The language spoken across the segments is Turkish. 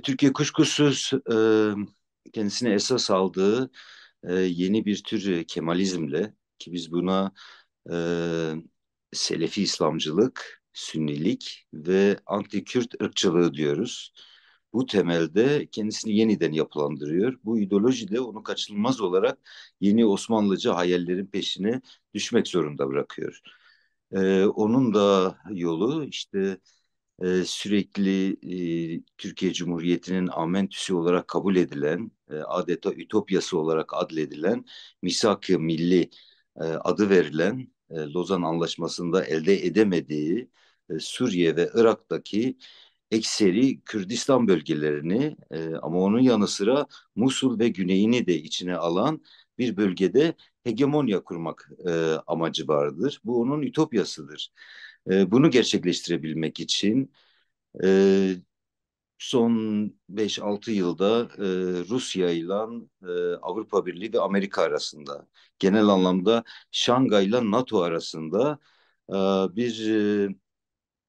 E, Türkiye kuşkusuz e, kendisine esas aldığı e, yeni bir tür e, Kemalizmle ki biz buna e, Selefi İslamcılık, Sünnilik ve anti-Kürt ırkçılığı diyoruz. Bu temelde kendisini yeniden yapılandırıyor. Bu ideoloji de onu kaçınılmaz olarak yeni Osmanlıcı hayallerin peşine düşmek zorunda bırakıyor. Ee, onun da yolu işte e, sürekli Türkiye Cumhuriyeti'nin amentüsü olarak kabul edilen, e, adeta ütopyası olarak adledilen misak-ı milli e, adı verilen Lozan Anlaşması'nda elde edemediği Suriye ve Irak'taki ekseri Kürdistan bölgelerini ama onun yanı sıra Musul ve güneyini de içine alan bir bölgede hegemonya kurmak amacı vardır. Bu onun ütopyasıdır. E, bunu gerçekleştirebilmek için e, son 5-6 yılda e, Rusya ile e, Avrupa Birliği ve Amerika arasında genel anlamda Şangay ile NATO arasında e, bir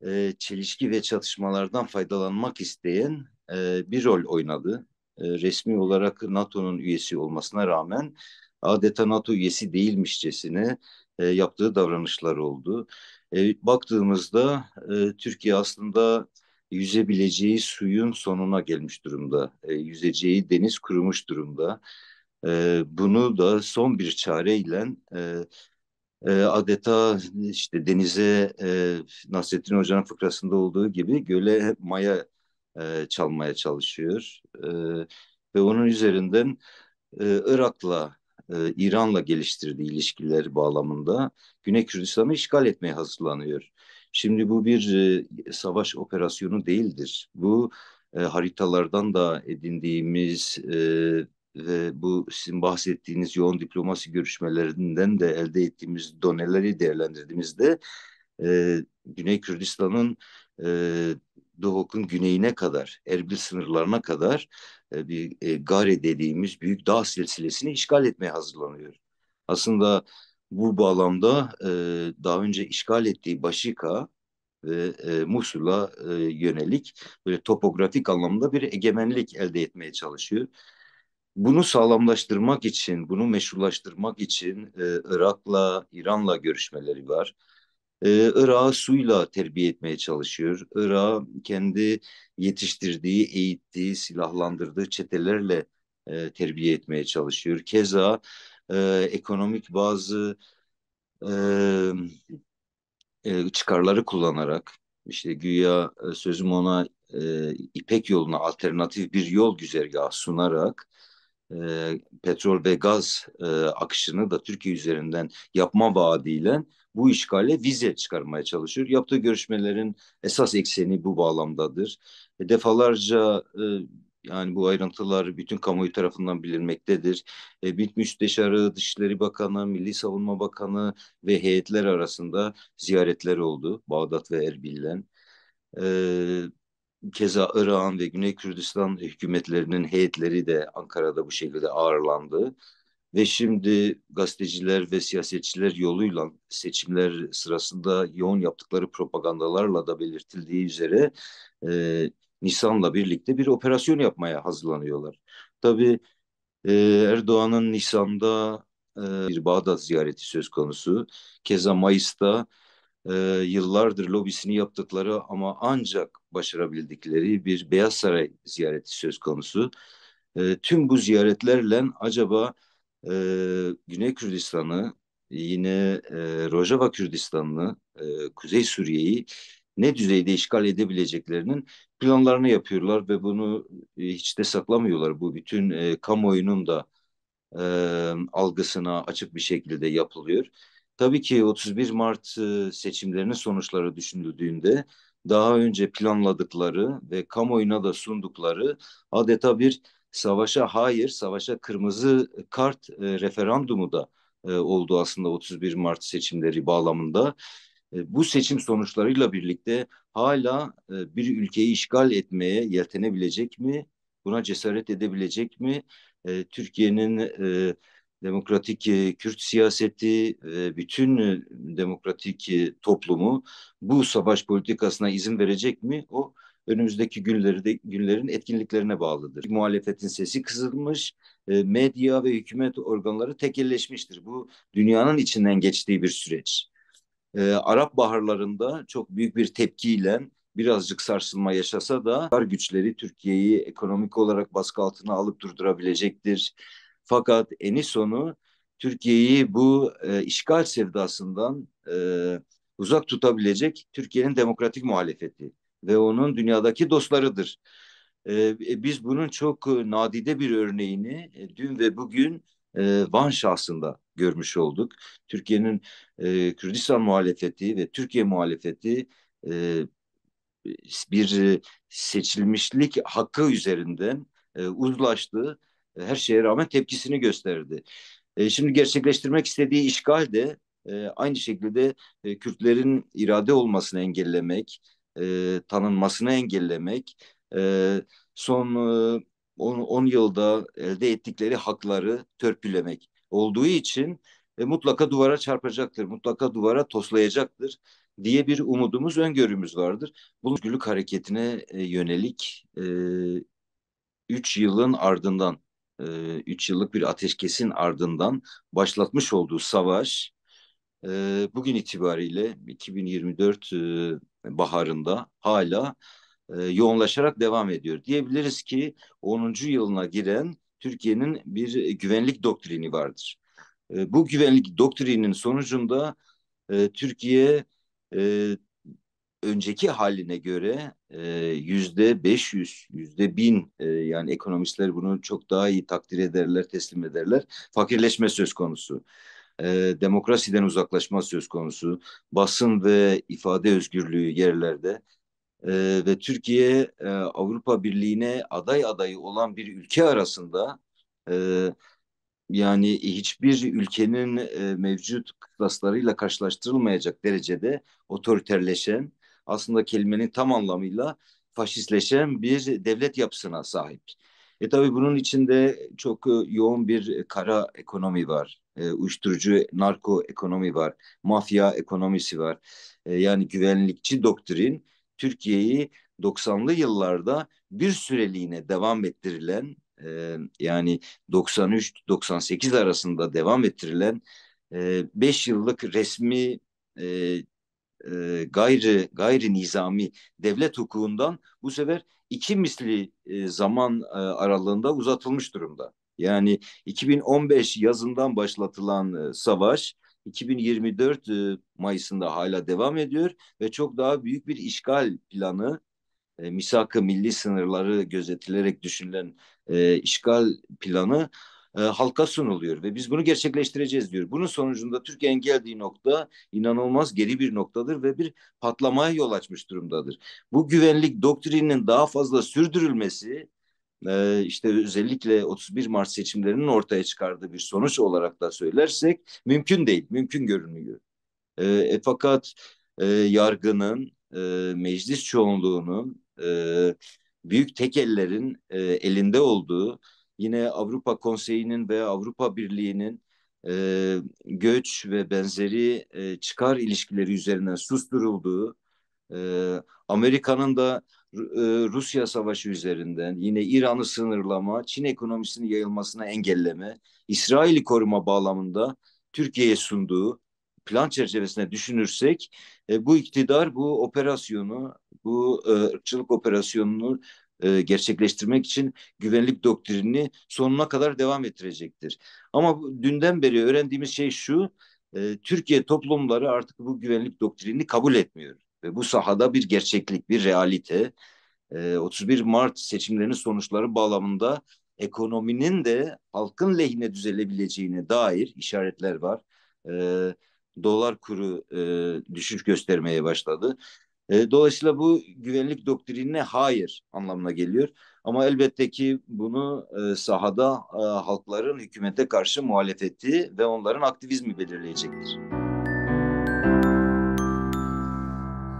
e, e, çelişki ve çatışmalardan faydalanmak isteyen e, bir rol oynadı. E, resmi olarak NATO'nun üyesi olmasına rağmen adeta NATO üyesi değilmişçesine e, yaptığı davranışlar oldu. E, baktığımızda e, Türkiye aslında yüzebileceği suyun sonuna gelmiş durumda. E, yüzeceği deniz kurumuş durumda. E, bunu da son bir çareyle e, e, adeta işte denize e, Nasrettin Hoca'nın fıkrasında olduğu gibi göle maya e, çalmaya çalışıyor. E, ve onun üzerinden e, Irak'la e, İran'la geliştirdiği ilişkileri bağlamında Güney Kürdistan'ı işgal etmeye hazırlanıyor. Şimdi bu bir e, savaş operasyonu değildir. Bu e, haritalardan da edindiğimiz ve bu sizin bahsettiğiniz yoğun diplomasi görüşmelerinden de elde ettiğimiz doneleri değerlendirdiğimizde Güney Kürdistan'ın e, Doğuk'un güneyine kadar, Erbil sınırlarına kadar e, bir e, Gare dediğimiz büyük dağ silsilesini işgal etmeye hazırlanıyor. Aslında bu bağlamda e, daha önce işgal ettiği Başika ve e, Musul'a e, yönelik böyle topografik anlamda bir egemenlik elde etmeye çalışıyor. Bunu sağlamlaştırmak için, bunu meşrulaştırmak için e, Irak'la, İran'la görüşmeleri var. Ee, Irak'ı suyla terbiye etmeye çalışıyor. Irak kendi yetiştirdiği, eğittiği, silahlandırdığı çetelerle e, terbiye etmeye çalışıyor. Keza e, ekonomik bazı e, e, çıkarları kullanarak işte güya e, sözüm ona e, İpek yoluna alternatif bir yol güzergahı sunarak e, petrol ve gaz e, akışını da Türkiye üzerinden yapma vaadiyle bu işgale vize çıkarmaya çalışıyor. Yaptığı görüşmelerin esas ekseni bu bağlamdadır. E, defalarca e, yani bu ayrıntılar bütün kamuoyu tarafından bilinmektedir. E, MİT Müsteşarı, Dışişleri Bakanı, Milli Savunma Bakanı ve heyetler arasında ziyaretler oldu Bağdat ve Erbil'den. E, keza Irak'ın ve Güney Kürdistan hükümetlerinin heyetleri de Ankara'da bu şekilde ağırlandı. Ve şimdi gazeteciler ve siyasetçiler yoluyla seçimler sırasında yoğun yaptıkları propagandalarla da belirtildiği üzere e, Nisan'la birlikte bir operasyon yapmaya hazırlanıyorlar. Tabii e, Erdoğan'ın Nisan'da e, bir Bağdat ziyareti söz konusu. Keza Mayıs'ta e, yıllardır lobisini yaptıkları ama ancak başarabildikleri bir Beyaz Saray ziyareti söz konusu. E, tüm bu ziyaretlerle acaba e, Güney Kürdistan'ı yine e, Rojava Kürdistan'ı, e, Kuzey Suriye'yi ne düzeyde işgal edebileceklerinin planlarını yapıyorlar ve bunu e, hiç de saklamıyorlar. Bu bütün e, kamuoyunun da e, algısına açık bir şekilde yapılıyor. Tabii ki 31 Mart e, seçimlerinin sonuçları düşünüldüğünde daha önce planladıkları ve kamuoyuna da sundukları adeta bir savaşa hayır, savaşa kırmızı kart e, referandumu da e, oldu aslında 31 Mart seçimleri bağlamında. E, bu seçim sonuçlarıyla birlikte hala e, bir ülkeyi işgal etmeye yeltenebilecek mi? Buna cesaret edebilecek mi? E, Türkiye'nin e, demokratik e, Kürt siyaseti, e, bütün e, demokratik e, toplumu bu savaş politikasına izin verecek mi? O önümüzdeki günleri de, günlerin etkinliklerine bağlıdır. Muhalefetin sesi kısılmış, e, medya ve hükümet organları tekelleşmiştir. Bu dünyanın içinden geçtiği bir süreç. E, Arap baharlarında çok büyük bir tepkiyle birazcık sarsılma yaşasa da dar güçleri Türkiye'yi ekonomik olarak baskı altına alıp durdurabilecektir. Fakat eni sonu Türkiye'yi bu e, işgal sevdasından e, uzak tutabilecek Türkiye'nin demokratik muhalefeti ve onun dünyadaki dostlarıdır. Ee, e, biz bunun çok e, nadide bir örneğini e, dün ve bugün Van şahsında görmüş olduk. Türkiye'nin e, Kürdistan muhalefeti ve Türkiye muhalefeti bir seçilmişlik hakkı üzerinden e, uzlaştı. Her şeye rağmen tepkisini gösterdi. şimdi gerçekleştirmek istediği işgal de aynı şekilde Kürtlerin irade olmasını engellemek, e, tanınmasını engellemek, e, son 10 e, yılda elde ettikleri hakları törpülemek olduğu için e, mutlaka duvara çarpacaktır, mutlaka duvara toslayacaktır diye bir umudumuz, öngörümüz vardır. Bu özgürlük hareketine e, yönelik e, yılın ardından, 3 e, yıllık bir ateşkesin ardından başlatmış olduğu savaş bugün itibariyle 2024 baharında hala yoğunlaşarak devam ediyor. Diyebiliriz ki 10. yılına giren Türkiye'nin bir güvenlik doktrini vardır. bu güvenlik doktrinin sonucunda Türkiye önceki haline göre yüzde 500, yüzde 1000 yani ekonomistler bunu çok daha iyi takdir ederler, teslim ederler. Fakirleşme söz konusu e, demokrasiden uzaklaşma söz konusu, basın ve ifade özgürlüğü yerlerde e, ve Türkiye e, Avrupa Birliği'ne aday adayı olan bir ülke arasında e, yani hiçbir ülkenin e, mevcut kıtaslarıyla karşılaştırılmayacak derecede otoriterleşen aslında kelimenin tam anlamıyla faşistleşen bir devlet yapısına sahip. E tabi bunun içinde çok e, yoğun bir e, kara ekonomi var. E, uyuşturucu narko ekonomi var. Mafya ekonomisi var. E, yani güvenlikçi doktrin Türkiye'yi 90'lı yıllarda bir süreliğine devam ettirilen e, yani 93-98 arasında devam ettirilen 5 e, yıllık resmi e, e, gayri gayri nizami devlet hukukundan bu sefer iki misli e, zaman e, aralığında uzatılmış durumda. Yani 2015 yazından başlatılan e, savaş 2024 e, Mayıs'ında hala devam ediyor ve çok daha büyük bir işgal planı e, misak milli sınırları gözetilerek düşünülen işgal planı e, halka sunuluyor ve biz bunu gerçekleştireceğiz diyor. Bunun sonucunda Türkiye'nin geldiği nokta inanılmaz geri bir noktadır ve bir patlamaya yol açmış durumdadır. Bu güvenlik doktrininin daha fazla sürdürülmesi e, işte özellikle 31 Mart seçimlerinin ortaya çıkardığı bir sonuç olarak da söylersek mümkün değil, mümkün görünmüyor. E, e fakat e, yargının, e, meclis çoğunluğunun, e, büyük tekellerin e, elinde olduğu yine Avrupa Konseyi'nin veya Avrupa Birliği'nin e, göç ve benzeri e, çıkar ilişkileri üzerinden susturulduğu, e, Amerika'nın da e, Rusya savaşı üzerinden yine İran'ı sınırlama, Çin ekonomisinin yayılmasına engelleme, İsrail'i koruma bağlamında Türkiye'ye sunduğu plan çerçevesinde düşünürsek e, bu iktidar bu operasyonu, bu e, ırkçılık operasyonunu e, gerçekleştirmek için güvenlik doktrinini sonuna kadar devam ettirecektir. Ama dünden beri öğrendiğimiz şey şu, e, Türkiye toplumları artık bu güvenlik doktrinini kabul etmiyor. Ve bu sahada bir gerçeklik, bir realite. 31 e, Mart seçimlerinin sonuçları bağlamında ekonominin de halkın lehine düzelebileceğine dair işaretler var. dolar kuru düşüş göstermeye başladı. E, dolayısıyla bu güvenlik doktrinine hayır anlamına geliyor. Ama elbette ki bunu e, sahada e, halkların hükümete karşı muhalefeti ve onların aktivizmi belirleyecektir.